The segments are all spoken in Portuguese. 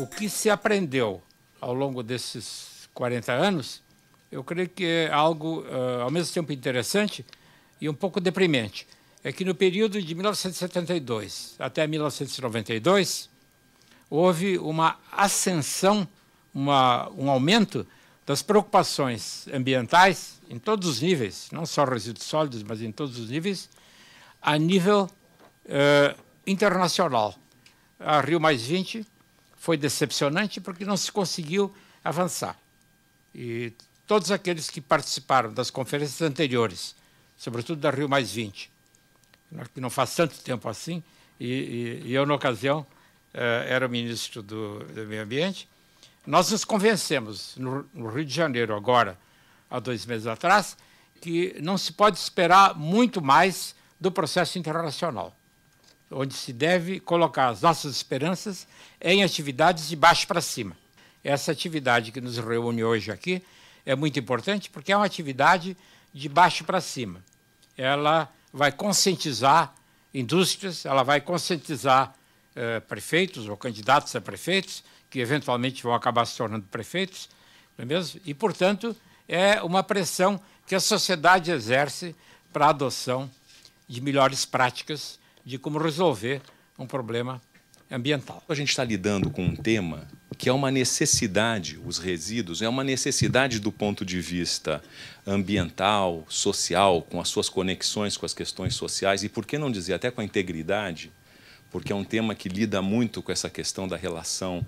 o que se aprendeu ao longo desses 40 anos, eu creio que é algo uh, ao mesmo tempo interessante e um pouco deprimente. É que no período de 1972 até 1992, houve uma ascensão, uma, um aumento das preocupações ambientais em todos os níveis, não só resíduos sólidos, mas em todos os níveis, a nível uh, internacional. A Rio Mais 20 foi decepcionante porque não se conseguiu avançar. E todos aqueles que participaram das conferências anteriores, sobretudo da Rio Mais 20, que não faz tanto tempo assim, e, e, e eu, na ocasião, eh, era ministro do, do, Meio Ambiente, nós nos convencemos, no, no Rio de Janeiro, agora, há dois meses atrás, que não se pode esperar muito mais do processo internacional onde se deve colocar as nossas esperanças é em atividades de baixo para cima. Essa atividade que nos reúne hoje aqui é muito importante porque é uma atividade de baixo para cima. Ela vai conscientizar indústrias, ela vai conscientizar eh, prefeitos ou candidatos a prefeitos, que eventualmente vão acabar se tornando prefeitos, não é mesmo? E, portanto, é uma pressão que a sociedade exerce para a adoção de melhores práticas de como resolver um problema ambiental. A gente está lidando com um tema que é uma necessidade, os resíduos, é uma necessidade do ponto de vista ambiental, social, com as suas conexões com as questões sociais e, por que não dizer, até com a integridade, porque é um tema que lida muito com essa questão da relação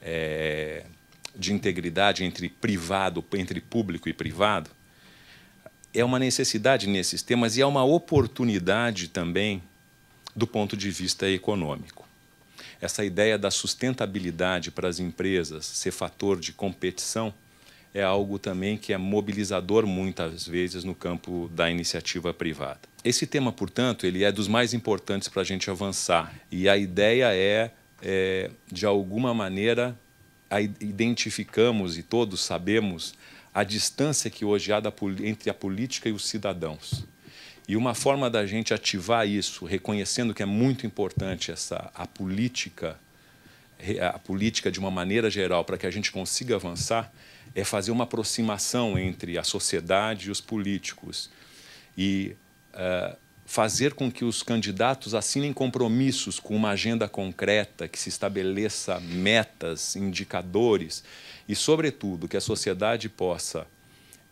é, de integridade entre privado, entre público e privado. É uma necessidade nesses temas e é uma oportunidade também do ponto de vista econômico. Essa ideia da sustentabilidade para as empresas ser fator de competição é algo também que é mobilizador muitas vezes no campo da iniciativa privada. Esse tema, portanto, ele é dos mais importantes para a gente avançar e a ideia é, é de alguma maneira, identificamos e todos sabemos a distância que hoje há da, entre a política e os cidadãos. E uma forma da gente ativar isso, reconhecendo que é muito importante essa a política a política de uma maneira geral para que a gente consiga avançar, é fazer uma aproximação entre a sociedade e os políticos e uh, fazer com que os candidatos assinem compromissos com uma agenda concreta que se estabeleça metas, indicadores e, sobretudo, que a sociedade possa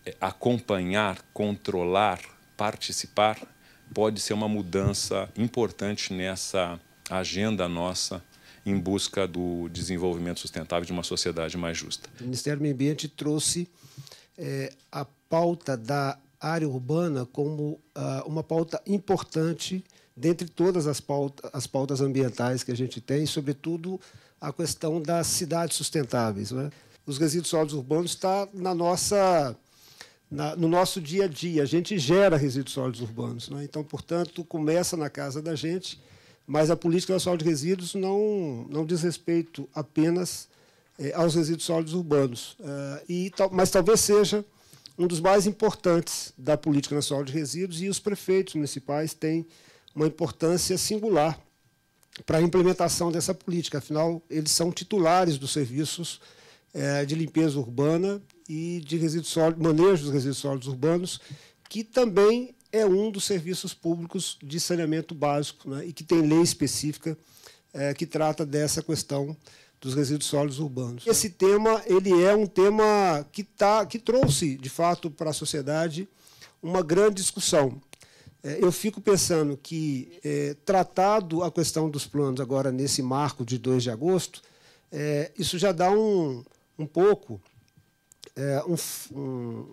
eh, acompanhar, controlar participar pode ser uma mudança importante nessa agenda nossa em busca do desenvolvimento sustentável de uma sociedade mais justa. O Ministério do Meio Ambiente trouxe é, a pauta da área urbana como ah, uma pauta importante dentre todas as pautas, as pautas ambientais que a gente tem, sobretudo a questão das cidades sustentáveis. Né? Os resíduos sólidos urbanos está na nossa na, no nosso dia a dia. A gente gera resíduos sólidos urbanos. Né? Então, portanto, começa na casa da gente, mas a política nacional de resíduos não, não diz respeito apenas eh, aos resíduos sólidos urbanos. Uh, e, mas talvez seja um dos mais importantes da política nacional de resíduos e os prefeitos municipais têm uma importância singular para a implementação dessa política. Afinal, eles são titulares dos serviços eh, de limpeza urbana e de resíduos sólidos, manejo dos resíduos sólidos urbanos, que também é um dos serviços públicos de saneamento básico né, e que tem lei específica é, que trata dessa questão dos resíduos sólidos urbanos. Esse tema ele é um tema que, tá, que trouxe, de fato, para a sociedade uma grande discussão. É, eu fico pensando que, é, tratado a questão dos planos agora nesse marco de 2 de agosto, é, isso já dá um, um pouco é, um, um,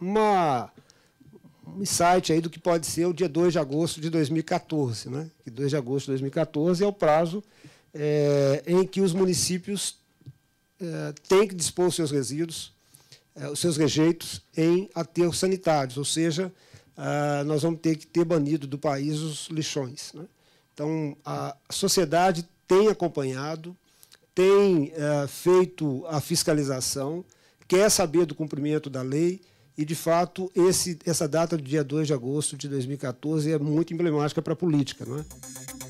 uma, um insight aí do que pode ser o dia 2 de agosto de 2014. Né? Que 2 de agosto de 2014 é o prazo é, em que os municípios é, têm que dispor os seus resíduos, é, os seus rejeitos em aterros sanitários, ou seja, ah, nós vamos ter que ter banido do país os lixões. Né? Então, a sociedade tem acompanhado, tem eh, feito a fiscalização, quer saber do cumprimento da lei. E, de fato, esse, essa data do dia 2 de agosto de 2014 é muito emblemática para a política. Não é?